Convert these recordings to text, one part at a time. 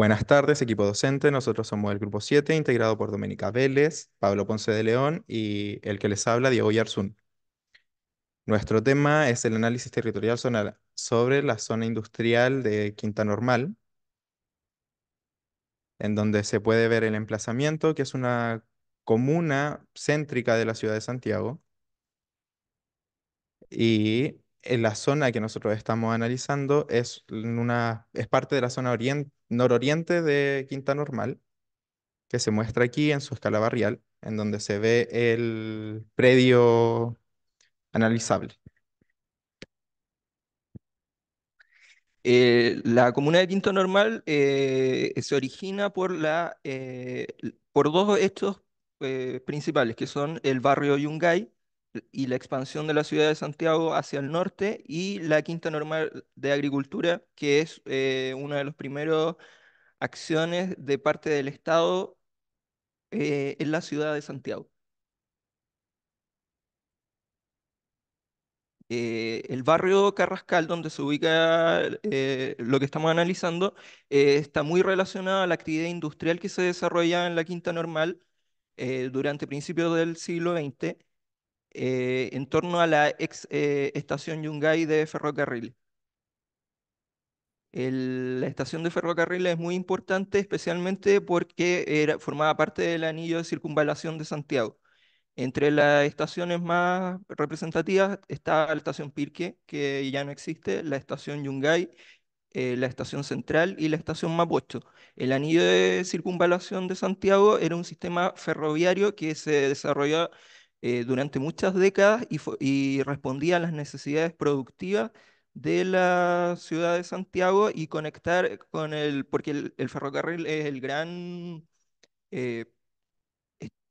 Buenas tardes, equipo docente. Nosotros somos el grupo 7, integrado por Doménica Vélez, Pablo Ponce de León y el que les habla, Diego Yarzún. Nuestro tema es el análisis territorial sobre la zona industrial de Quinta Normal, en donde se puede ver el emplazamiento, que es una comuna céntrica de la ciudad de Santiago. Y en la zona que nosotros estamos analizando es, una, es parte de la zona oriente nororiente de Quinta Normal, que se muestra aquí en su escala barrial, en donde se ve el predio analizable. Eh, la comuna de Quinta Normal eh, se origina por, la, eh, por dos hechos principales, que son el barrio Yungay, y la expansión de la ciudad de Santiago hacia el norte y la quinta Normal de agricultura, que es eh, una de las primeras acciones de parte del Estado eh, en la ciudad de Santiago. Eh, el barrio Carrascal, donde se ubica lo que estamos analizando, está muy relacionado a la actividad industrial que se desarrolla en la Quinta Normal durante principios del siglo XX eh, en torno a la ex eh, estación Yungay de ferrocarril. la estación de ferrocarril es muy importante, especialmente porque era, formaba parte del anillo de circunvalación de Santiago. Entre las estaciones más representativas está la estación Pirque, que ya no existe, la estación Yungay, eh, la estación central y la estación Mapocho. El anillo de circunvalación de Santiago era un sistema ferroviario que se desarrolló eh, durante muchas décadas y, respondía a las necesidades productivas de la ciudad de Santiago y conectar con el, porque el, ferrocarril es el gran eh,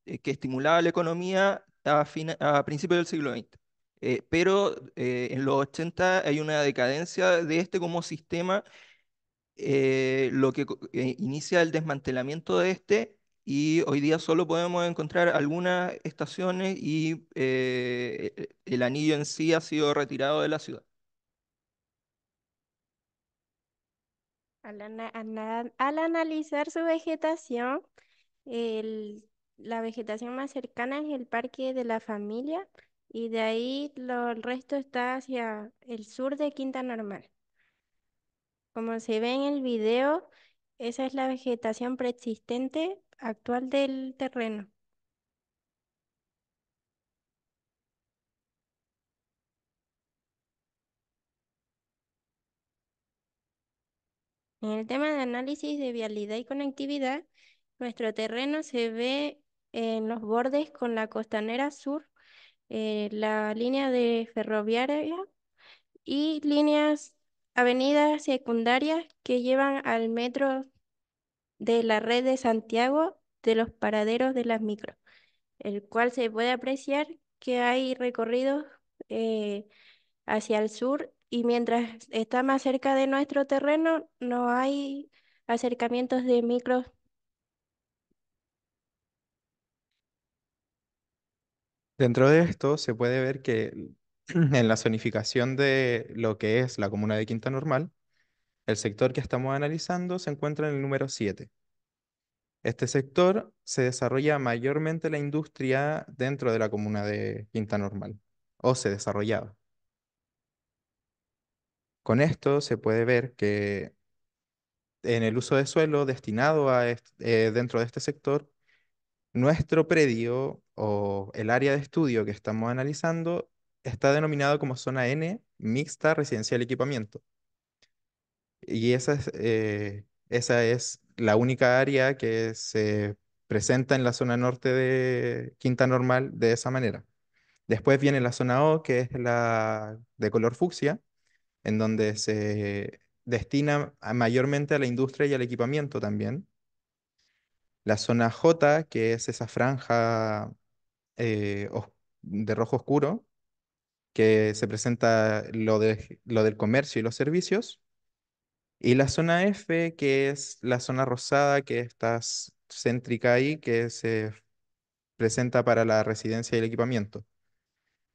eh, que estimulaba la economía a, principios del siglo XX. pero en los 80 hay una decadencia de este como sistema lo que inicia el desmantelamiento de este y hoy día solo podemos encontrar algunas estaciones y eh, e, e, el anillo en sí ha sido retirado de la ciudad. Al, al analizar su vegetación, el, la vegetación más cercana es el parque de la familia y de ahí lo, el resto está hacia el sur de Quinta Normal. Como se ve en el video, esa es la vegetación preexistente actual del terreno. En el tema de análisis de vialidad y conectividad, nuestro terreno se ve en los bordes con la costanera sur, eh, la línea de ferroviaria y líneas avenidas secundarias que llevan al metro de la red de Santiago de los paraderos de las micros, el cual se puede apreciar que hay recorridos eh, hacia el sur y mientras está más cerca de nuestro terreno no hay acercamientos de micros Dentro de esto se puede ver que en la zonificación de lo que es la comuna de Quinta Normal, el sector que estamos analizando se encuentra en el número 7. Este sector se desarrolla mayormente la industria dentro de la comuna de Quinta Normal, o se desarrollaba. Con esto se puede ver que en el uso de suelo destinado a eh, dentro de este sector, nuestro predio o el área de estudio que estamos analizando está denominado como zona N mixta residencial equipamiento. Y esa es, eh, esa es la única área que se presenta en la zona norte de Quinta Normal de esa manera. Después viene la zona O, que es la de color fucsia, en donde se destina mayormente a la industria y al equipamiento también. La zona J, que es esa franja eh, de rojo oscuro, que se presenta lo, de, lo del comercio y los servicios. Y la zona F, que es la zona rosada, que está céntrica ahí, que se presenta para la residencia y el equipamiento.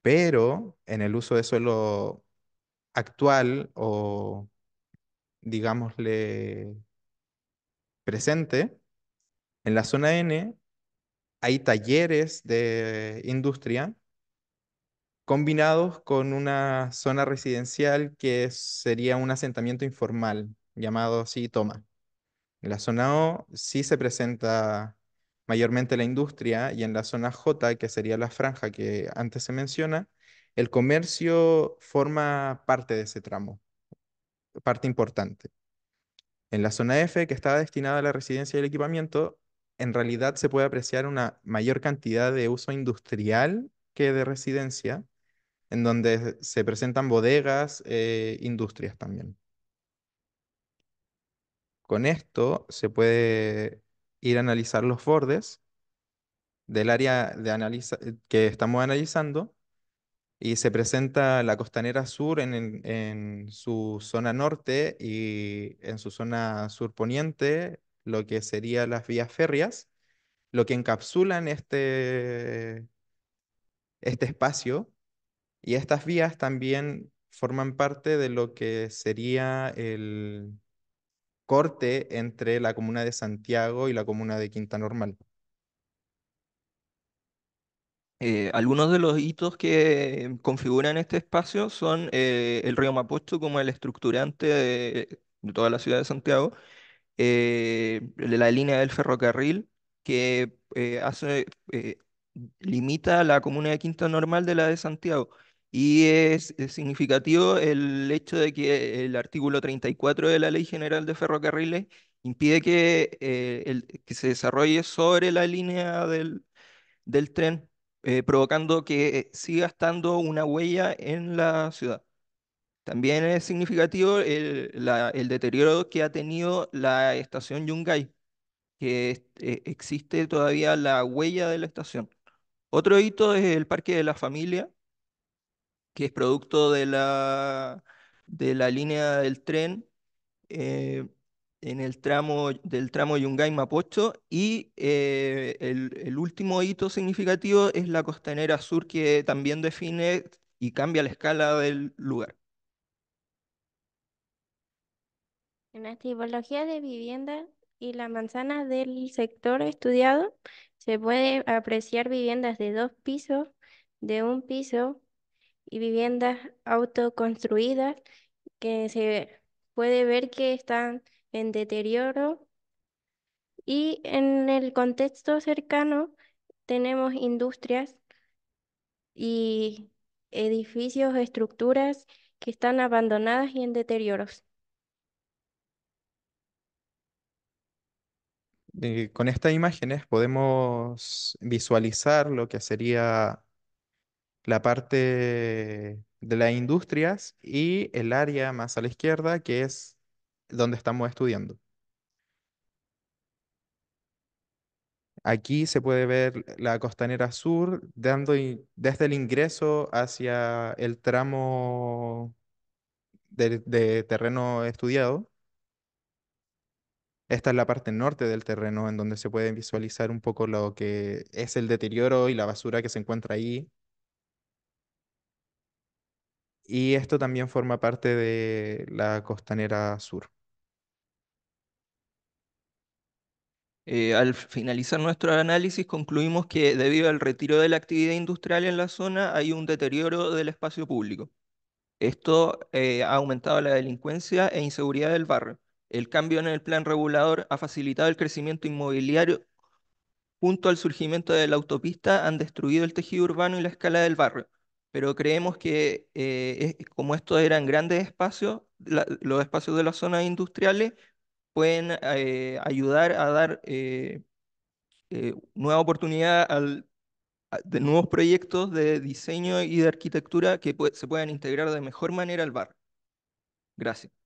Pero en el uso de suelo actual o, digámosle, presente, en la zona N hay talleres de industria combinados con una zona residencial que sería un asentamiento informal llamado así Toma. En la zona O sí se presenta mayormente la industria y en la zona J, que sería la franja que antes se menciona, el comercio forma parte de ese tramo, parte importante. En la zona F, que está destinada a la residencia y el equipamiento, en realidad se puede apreciar una mayor cantidad de uso industrial que de residencia, en donde se presentan bodegas, e industrias también. Con esto se puede ir a analizar los bordes del área de analiza eh, que estamos analizando y se presenta la costanera sur en, en, su zona norte y en su zona sur poniente, lo que serían las vías férreas, lo que encapsulan este, este espacio y estas vías también forman parte de lo que sería el corte entre la comuna de Santiago y la comuna de Quinta Normal. Eh, algunos de los hitos que configuran este espacio son eh, el río Mapocho como el estructurante de, toda la ciudad de Santiago, eh, la línea del ferrocarril que hace, limita la comuna de Quinta Normal de la de Santiago. Y es, significativo el hecho de que el artículo 34 de la Ley General de Ferrocarriles impide que, eh, el, que se desarrolle sobre la línea del, tren, eh, provocando que siga estando una huella en la ciudad. También es significativo el, deterioro que ha tenido la estación Yungay, que eh, existe todavía la huella de la estación. Otro hito es el Parque de la Familia, que es producto de la, de la línea del tren eh, en el tramo del tramo Yungay-Mapocho y eh, el, último hito significativo es la costanera sur que también define y cambia la escala del lugar. En las tipología de vivienda y las manzanas del sector estudiado se puede apreciar viviendas de dos pisos, de un piso, y viviendas autoconstruidas que se puede ver que están en deterioro. Y en el contexto cercano tenemos industrias y edificios, estructuras que están abandonadas y en deterioro. Eh, con estas imágenes podemos visualizar lo que sería la parte de las industrias y el área más a la izquierda, que es donde estamos estudiando. Aquí se puede ver la costanera sur dando desde el ingreso hacia el tramo de, de terreno estudiado. Esta es la parte norte del terreno en donde se puede visualizar un poco lo que es el deterioro y la basura que se encuentra ahí y esto también forma parte de la costanera sur. Eh, al finalizar nuestro análisis, concluimos que debido al retiro de la actividad industrial en la zona hay un deterioro del espacio público. Esto eh, ha aumentado la delincuencia e inseguridad del barrio. El cambio en el plan regulador ha facilitado el crecimiento inmobiliario junto al surgimiento de la autopista han destruido el tejido urbano y la escala del barrio pero creemos que eh, como estos eran grandes espacios, los espacios de las zonas industriales pueden eh, ayudar a dar eh, nueva oportunidad de nuevos proyectos de diseño y de arquitectura que se puedan integrar de mejor manera al bar. Gracias.